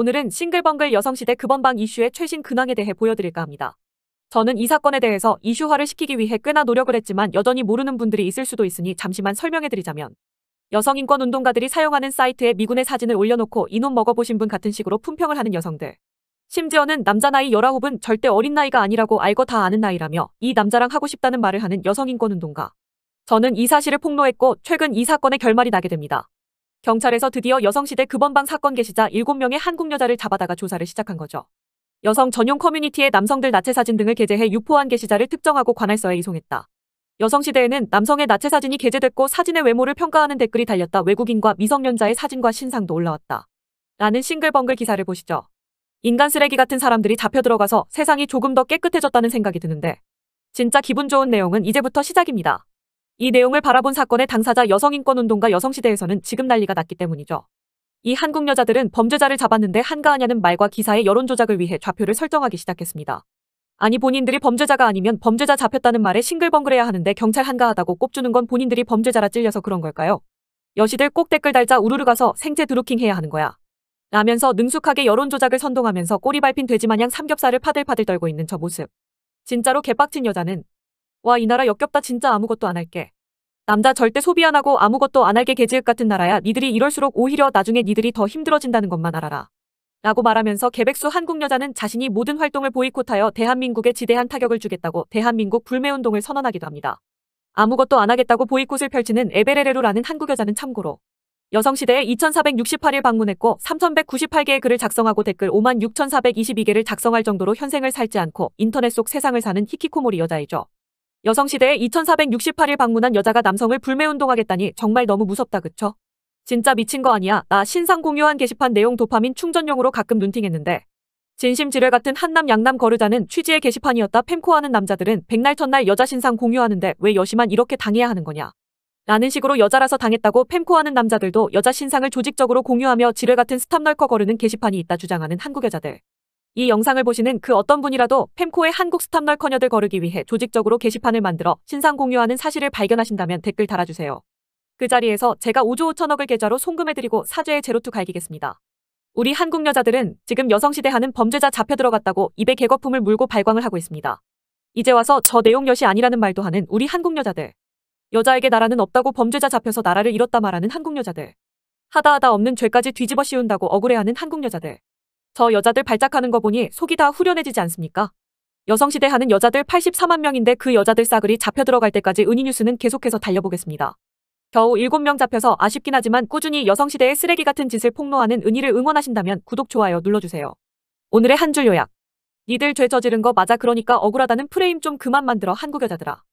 오늘은 싱글벙글 여성시대 그번방 이슈의 최신 근황에 대해 보여드릴까 합니다. 저는 이 사건에 대해서 이슈화를 시키기 위해 꽤나 노력을 했지만 여전히 모르는 분들이 있을 수도 있으니 잠시만 설명해드리자면 여성인권운동가들이 사용하는 사이트에 미군의 사진을 올려놓고 이놈 먹어보신 분 같은 식으로 품평을 하는 여성들 심지어는 남자 나이 19은 절대 어린 나이가 아니라고 알고다 아는 나이라며 이 남자랑 하고 싶다는 말을 하는 여성인권운동가 저는 이 사실을 폭로했고 최근 이 사건의 결말이 나게 됩니다. 경찰에서 드디어 여성시대 그번방 사건 게시자 7명의 한국 여자를 잡아다가 조사를 시작한 거죠. 여성 전용 커뮤니티에 남성들 나체 사진 등을 게재해 유포한 게시자를 특정하고 관할서에 이송했다. 여성시대에는 남성의 나체 사진이 게재됐고 사진의 외모를 평가하는 댓글이 달렸다. 외국인과 미성년자의 사진과 신상도 올라왔다. 라는 싱글벙글 기사를 보시죠. 인간 쓰레기 같은 사람들이 잡혀 들어가서 세상이 조금 더 깨끗해졌다는 생각이 드는데 진짜 기분 좋은 내용은 이제부터 시작입니다. 이 내용을 바라본 사건의 당사자 여성인권운동가 여성시대에서는 지금 난리가 났기 때문이죠. 이 한국 여자들은 범죄자를 잡았는데 한가하냐는 말과 기사의 여론 조작을 위해 좌표를 설정하기 시작했습니다. 아니 본인들이 범죄자가 아니면 범죄자 잡혔다는 말에 싱글벙글해야 하는데 경찰 한가하다고 꼽주는 건 본인들이 범죄자라 찔려서 그런 걸까요? 여시들 꼭 댓글 달자 우르르 가서 생체 드루킹 해야 하는 거야. 라면서 능숙하게 여론 조작을 선동하면서 꼬리 밟힌 돼지 마냥 삼겹살을 파들파들 떨고 있는 저 모습. 진짜로 개빡친 여자는 와이 나라 역겹다 진짜 아무것도 안 할게. 남자 절대 소비 안 하고 아무것도 안 할게 개지읒 같은 나라야 니들이 이럴수록 오히려 나중에 니들이 더 힘들어진다는 것만 알아라. 라고 말하면서 개백수 한국 여자는 자신이 모든 활동을 보이콧하여 대한민국에 지대한 타격을 주겠다고 대한민국 불매운동을 선언하기도 합니다. 아무것도 안 하겠다고 보이콧을 펼치는 에베레레루라는 한국 여자는 참고로 여성시대에 2468일 방문했고 3198개의 글을 작성하고 댓글 56,422개를 작성할 정도로 현생을 살지 않고 인터넷 속 세상을 사는 히키코모리 여자이죠. 여성시대에 2468일 방문한 여자가 남성을 불매운동하겠다니 정말 너무 무섭다 그쵸? 진짜 미친 거 아니야. 나 신상 공유한 게시판 내용 도파민 충전용으로 가끔 눈팅했는데. 진심 지뢰 같은 한남 양남 거르자는 취지의 게시판이었다 펜코하는 남자들은 백날 첫날 여자 신상 공유하는데 왜 여시만 이렇게 당해야 하는 거냐. 라는 식으로 여자라서 당했다고 펜코하는 남자들도 여자 신상을 조직적으로 공유하며 지뢰 같은 스탑널커 거르는 게시판이 있다 주장하는 한국 여자들. 이 영상을 보시는 그 어떤 분이라도 펜코의 한국 스탑널커녀들 거르기 위해 조직적으로 게시판을 만들어 신상 공유하는 사실을 발견하신다면 댓글 달아주세요. 그 자리에서 제가 5조 5천억을 계좌로 송금해드리고 사죄의 제로투 갈기겠습니다. 우리 한국 여자들은 지금 여성시대 하는 범죄자 잡혀 들어갔다고 입에 개거품을 물고 발광을 하고 있습니다. 이제 와서 저 내용 엿시 아니라는 말도 하는 우리 한국 여자들. 여자에게 나라는 없다고 범죄자 잡혀서 나라를 잃었다 말하는 한국 여자들. 하다하다 없는 죄까지 뒤집어 씌운다고 억울해하는 한국 여자들. 저 여자들 발작하는 거 보니 속이 다 후련해지지 않습니까? 여성시대 하는 여자들 84만 명인데 그 여자들 싸그리 잡혀 들어갈 때까지 은희뉴스는 계속해서 달려보겠습니다. 겨우 7명 잡혀서 아쉽긴 하지만 꾸준히 여성시대의 쓰레기 같은 짓을 폭로하는 은희를 응원하신다면 구독, 좋아요 눌러주세요. 오늘의 한 줄 요약. 니들 죄 저지른 거 맞아 그러니까 억울하다는 프레임 좀 그만 만들어 한국 여자들아.